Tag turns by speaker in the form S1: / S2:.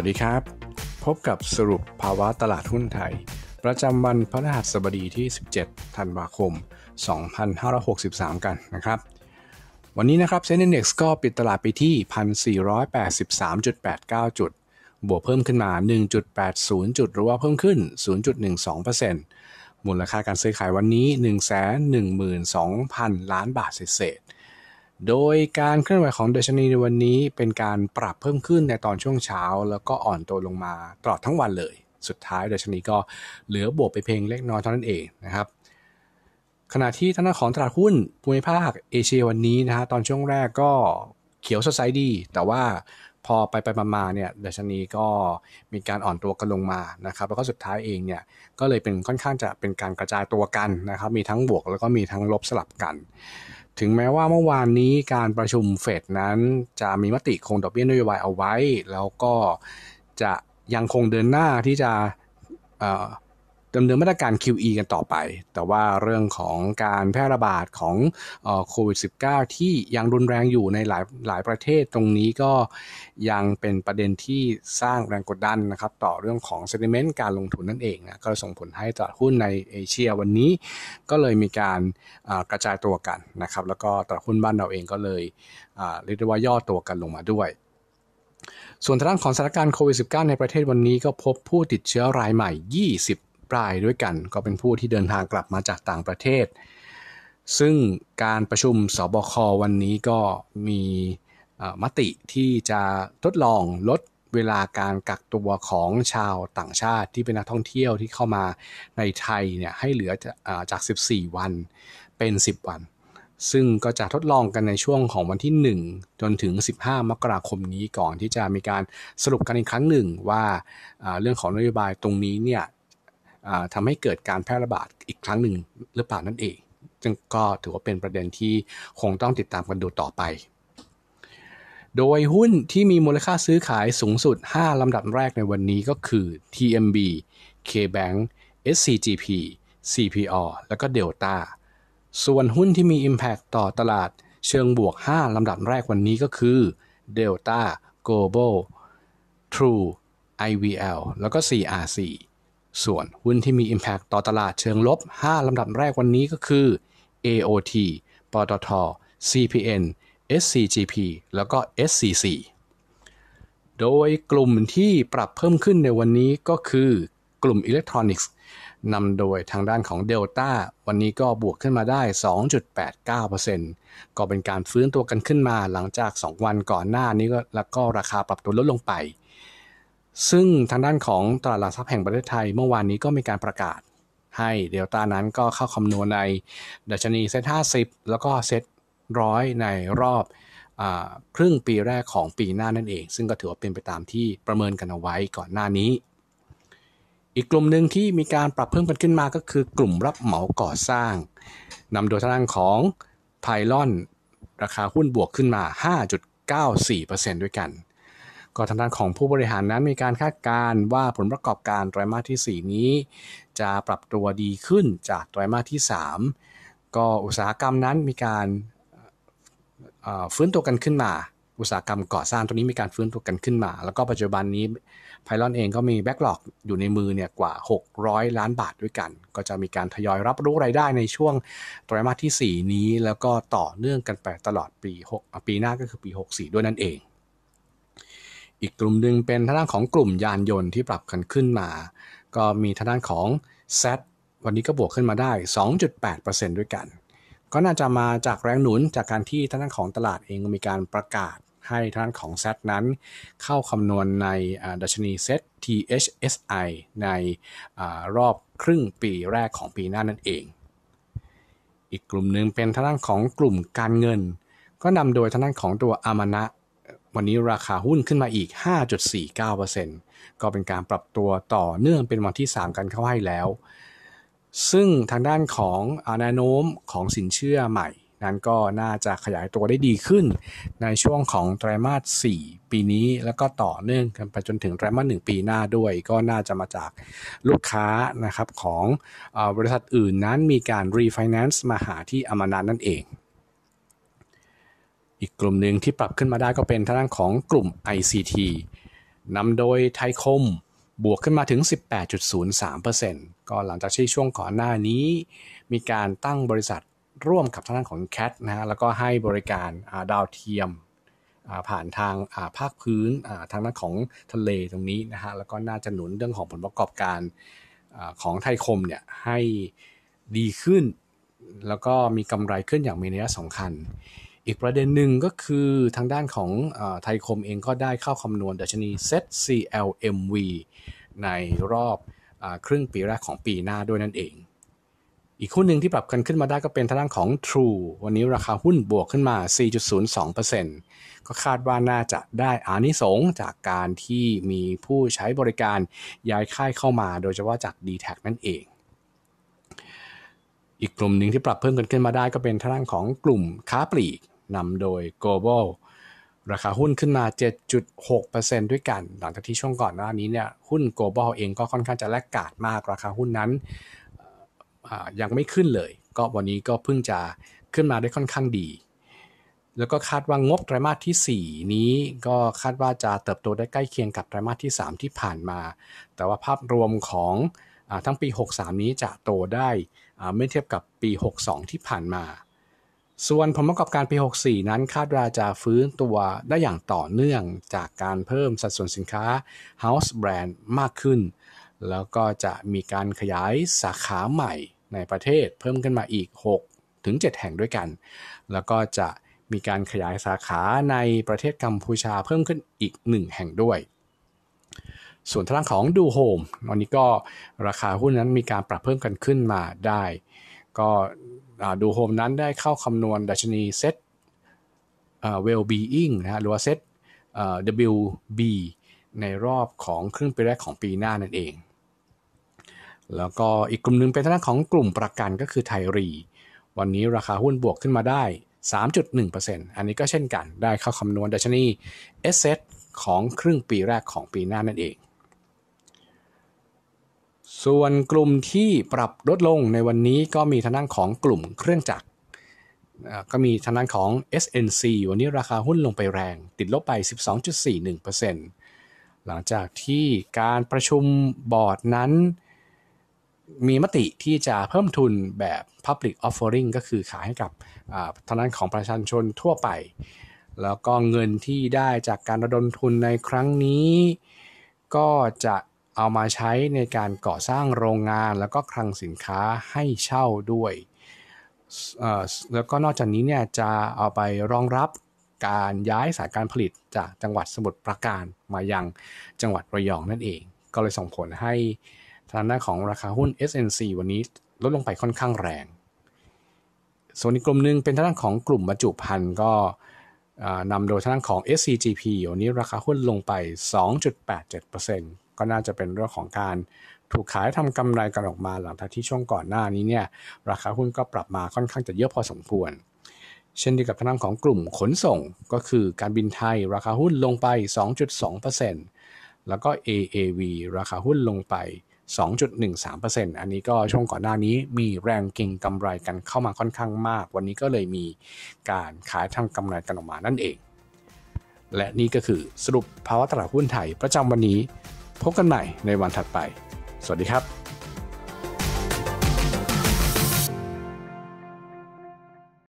S1: วัสดีครับ พบกับสรุปภาวะตลาดหุ้นไทย ประจำวันพฤหัสบดีที่ 17 ธันวาคม 2563 กันนะครับ วันนี้นะครับเซ็นดี x ก็ปิดตลาดไปที่ 1,483.89 จุด บวกเพิ่มขึ้นมา 1.80 จุด หรือว่าเพิ่มขึ้น 0.12%มูลค่าการซื้อขายวันนี้ 112,000 ล้านบาทเศษโดยการเคลื่อนไหวของดัชนีในวันนี้เป็นการปรับเพิ่มขึ้นในตอนช่วงเช้าแล้วก็อ่อนตัวลงมาตลอดทั้งวันเลย สุดท้ายดัชนีก็เหลือบวกไปเพียงเล็กน้อยเท่านั้นเองนะครับ ขณะที่ทางด้านของตลาดหุ้นภูมิภาคเอเชียวันนี้นะฮะตอนช่วงแรกก็เขียวสดใสดี แต่ว่าพอไปไปมาเนี่ยดัชนีก็มีการอ่อนตัวกันลงมานะครับ แล้วก็สุดท้ายเองเนี่ยก็เลยเป็นค่อนข้างจะเป็นการกระจายตัวกันนะครับ มีทั้งบวกแล้วก็มีทั้งลบสลับกันถึงแม้ว่าเมื่อวานนี้การประชุมเฟดนั้นจะมีมติคงดอกเบี้ยนโยบายเอาไว้ แล้วก็จะยังคงเดินหน้าที่จะดำเนินมาตรการ QE กันต่อไป แต่ว่าเรื่องของการแพร่ระบาดของโควิด -19 ที่ยังรุนแรงอยู่ในหลายหลายประเทศตรงนี้ก็ยังเป็นประเด็นที่สร้างแรงกดดันนะครับ ต่อเรื่องของ sentiment การลงทุนนั่นเองนะ ก็ส่งผลให้ตลาดหุ้นในเอเชียวันนี้ก็เลยมีการกระจายตัวกันนะครับ แล้วก็ตลาดหุ้นบ้านเราเองก็เลยเรียกได้ว่าย่อตัวกันลงมาด้วย ส่วนทางด้านของสถานการณ์โควิด -19 ในประเทศวันนี้ก็พบผู้ติดเชื้อรายใหม่ลายด้วยกันก็เป็นผู้ที่เดินทางกลับมาจากต่างประเทศ ซึ่งการประชุมสบควันนี้ก็มีมติที่จะทดลองลดเวลาการกักตัวของชาวต่างชาติที่เป็นนักท่องเที่ยวที่เข้ามาในไทยเนี่ยให้เหลือจาก 14 วันเป็น 10 วัน ซึ่งก็จะทดลองกันในช่วงของวันที่ 1 จนถึง 15 มกราคมนี้ก่อนที่จะมีการสรุปกันอีกครั้งหนึ่ง ว่าเรื่องของนโยบายตรงนี้เนี่ยทำให้เกิดการแพร่ระบาดอีกครั้งหนึ่งหรือเปล่านั่นเอง จึงก็ถือว่าเป็นประเด็นที่คงต้องติดตามกันดูต่อไป โดยหุ้นที่มีมูลค่าซื้อขายสูงสุด 5 ลำดับแรกในวันนี้ก็คือ TMB KBank SCGP CPO และก็ Delta ส่วนหุ้นที่มี Impact ต่อตลาดเชิงบวก 5 ลำดับแรกวันนี้ก็คือ Delta Global True IVL แล้วก็ CRC ส่วนหุ้นที่มี Impact ต่อตลาดเชิงลบ 5 ลำดับแรกวันนี้ก็คือ AOT ปตท CPN SCGP แล้วก็ SCC โดยกลุ่มที่ปรับเพิ่มขึ้นในวันนี้ก็คือ กลุ่มอิเล็กทรอนิกส์นำโดยทางด้านของ Delta วันนี้ก็บวกขึ้นมาได้ 2.89%ก็เป็นการฟื้นตัวกันขึ้นมาหลังจาก 2 วันก่อนหน้านี้ แล้วก็ราคาปรับตัวลดลงไปซึ่งทางด้านของตลาดหลักทรัพย์แห่งประเทศไทยเมื่อวานนี้ก็มีการประกาศให้เดลต้านั้นก็เข้าคำนวณในดัชนีเซ็ตห้าสิบแล้วก็เซ็ตร้อยในรอบครึ่งปีแรกของปีหน้านั่นเอง ซึ่งก็ถือว่าเป็นไปตามที่ประเมินกันเอาไว้ก่อนหน้านี้ อีกกลุ่มหนึ่งที่มีการปรับเพิ่มกันขึ้นมาก็คือกลุ่มรับเหมาก่อสร้างนำโดยทางด้านของไพลอน ราคาหุ้นบวกขึ้นมา5.94%ด้วยกันก็ทางด้านของผู้บริหารนั้นมีการคาดการณ์ว่าผลประกอบการไตรมาสที่ 4 นี้ จะปรับตัวดีขึ้นจากไตรมาสที่ 3 ก็อุตสาหกรรมนั้นมีการฟื้นตัวกันขึ้นมา อุตสาหกรรมก่อสร้างตัวนี้มีการฟื้นตัวกันขึ้นมา แล้วก็ปัจจุบันนี้ไพลอนเองก็มีแบ็กหลอกอยู่ในมือเนี่ยกว่า 600 ล้านบาทด้วยกัน ก็จะมีการทยอยรับรู้รายได้ในช่วงไตรมาสที่ 4 นี้แล้วก็ต่อเนื่องกันไปตลอดปี 6 ปีหน้าก็คือปี 64 ด้วยนั่นเองอีกกลุ่มหนึ่งเป็นทางด้านของกลุ่มยานยนต์ที่ปรับกันขึ้นมา ก็มีทางด้านของ Z วันนี้ก็บวกขึ้นมาได้ 2.8%ด้วยกัน ก็น่าจะมาจากแรงหนุนจากการที่ทางด้านของตลาดเองมีการประกาศให้ทางด้านของ Z นั้นเข้าคำนวณในดัชนี Z t THSI ในรอบครึ่งปีแรกของปีหน้านั่นเอง อีกกลุ่มหนึ่งเป็นทางด้านของกลุ่มการเงิน ก็นำโดยทางด้านของตัวอามานะวันนี้ราคาหุ้นขึ้นมาอีก 5.49%ก็เป็นการปรับตัวต่อเนื่องเป็นวันที่ 3 กันเข้าให้แล้ว ซึ่งทางด้านของานาโน้มของสินเชื่อใหม่นั้นก็น่าจะขยายตัวได้ดีขึ้นในช่วงของไตรมาส 4 ปีนี้แล้วก็ต่อเนื่องกันไปจนถึงไตรมาส 1 ปีหน้าด้วย ก็น่าจะมาจากลูกค้านะครับของบริษัทอื่นนั้นมีการรีไฟแนนซ์มาหาที่อมานันนั่นเองีกกลุ่มหนึ่งที่ปรับขึ้นมาได้ก็เป็นทางด้านของกลุ่ม ICT นำโดยไทยคมบวกขึ้นมาถึง 18.03%ก็หลังจากที่ช่วงก่อนหน้านี้ มีการตั้งบริษัทร่วมกับทางด้านของ CAT นะฮะแล้วก็ให้บริการดาวเทียม ผ่านทางภาคพื้นทางด้านของทะเลตรงนี้นะฮะแล้วก็น่าจะหนุนเรื่องของผลประกอบการของไทยคมเนี่ยให้ดีขึ้น แล้วก็มีกำไรขึ้นอย่างมีนัยสำคัญอีกประเด็นหนึ่งก็คือทางด้านของไทยคมเองก็ได้เข้าคำนวณดัชนี Set CLMV ในรอบอครึ่งปีแรกของปีหน้าด้วยนั่นเอง อีกคู่หนึ่งที่ปรับกันขึ้นมาได้ก็เป็นทางด้านของ True วันนี้ราคาหุ้นบวกขึ้นมา 4.02%ก็คาดว่าน่าจะได้อานิสงจากการที่มีผู้ใช้บริการย้ายค่ายเข้ามาโดยเฉพาะจาก d t แทนั่นเอง อีกกลุ่มหนึ่งที่ปรับเพิ่มกันขึ้นมาได้ก็เป็นทางด้านของกลุ่มค้าปลีกนำโดย Global ราคาหุ้นขึ้นมา 7.6%ด้วยกัน หลังจากที่ช่วงก่อนหน้านี้เนี่ยหุ้น Global เองก็ค่อนข้างจะแลกกาดมาก ราคาหุ้นนั้นยังไม่ขึ้นเลย ก็วันนี้ก็เพิ่งจะขึ้นมาได้ค่อนข้างดี แล้วก็คาดว่างบไตรมาสที่ 4 นี้ก็คาดว่าจะเติบโตได้ใกล้เคียงกับไตรมาสที่ 3 ที่ผ่านมา แต่ว่าภาพรวมของทั้งปี63นี้จะโตได้เมื่อเทียบกับปี 62 ที่ผ่านมาส่วนผลประกอบการปี64 นั้นคาดว่าจะฟื้นตัวได้อย่างต่อเนื่องจากการเพิ่มสัดส่วนสินค้า House Brand มากขึ้น แล้วก็จะมีการขยายสาขาใหม่ในประเทศเพิ่มขึ้นมาอีก6ถึง7แห่งด้วยกัน แล้วก็จะมีการขยายสาขาในประเทศกัมพูชาเพิ่มขึ้นอีก 1 แห่งด้วย ส่วนทางของดูโฮมวันนี้ก็ราคาหุ้นนั้นมีการปรับเพิ่มกันขึ้นมาได้ ก็ดูโฮมนั้นได้เข้าคำนวณดัชนีเซตเวลบีอิงนะฮะหรือว่าเซต WB ในรอบของครึ่งปีแรกของปีหน้านั่นเอง แล้วก็อีกกลุ่มหนึ่งเป็นทางด้านของกลุ่มประกันก็คือไทยรี วันนี้ราคาหุ้นบวกขึ้นมาได้ 3.1%อันนี้ก็เช่นกันได้เข้าคำนวณดัชนีเอสเ t ของครึ่งปีแรกของปีหน้านั่นเองส่วนกลุ่มที่ปรับลดลงในวันนี้ก็มีทางด้านของกลุ่มเครื่องจักรก็มีทางด้านของ SNC วันนี้ราคาหุ้นลงไปแรง ติดลบไป 12.41%หลังจากที่การประชุมบอร์ดนั้น มีมติที่จะเพิ่มทุนแบบ Public Offering ก็คือขายให้กับทางด้านของประชาชนทั่วไป แล้วก็เงินที่ได้จากการระดมทุนในครั้งนี้ ก็จะเอามาใช้ในการก่อสร้างโรงงานแล้วก็คลังสินค้าให้เช่าด้วย แล้วก็นอกจากนี้เนี่ยจะเอาไปรองรับการย้ายสายการผลิตจากจังหวัดสมุทรปราการมายังจังหวัดระยองนั่นเอง ก็เลยส่งผลให้ทางด้านของราคาหุ้น SNC วันนี้ลดลงไปค่อนข้างแรง ส่วนอีกกลุ่มหนึ่งเป็นทางด้านของกลุ่มบรรจุภัณฑ์ก็นำโดยทางด้านของ SCGP วันนี้ราคาหุ้นลงไป2.87%กก็น่าจะเป็นเรื่องของการถูกขายทำกำไรกันออกมาหลังจากที่ช่วงก่อนหน้านี้เนี่ยราคาหุ้นก็ปรับมาค่อนข้างจะเยอะพอสมควร เช่นเดียวกับทางของกลุ่มขนส่งก็คือ การบินไทยราคาหุ้นลงไป 2.2%แล้วก็ AAV ราคาหุ้นลงไป 2.13%อันนี้ก็ช่วงก่อนหน้านี้ มีแรงกิงกำไรกันเข้ามาค่อนข้างมาก วันนี้ก็เลยมีการขายทำกำไรกันออกมานั่นเอง และนี่ก็คือสรุปภาวะตลาดหุ้นไทยประจำวันนี้พบกันใหม่ในวันถัดไป สวัสดีครับ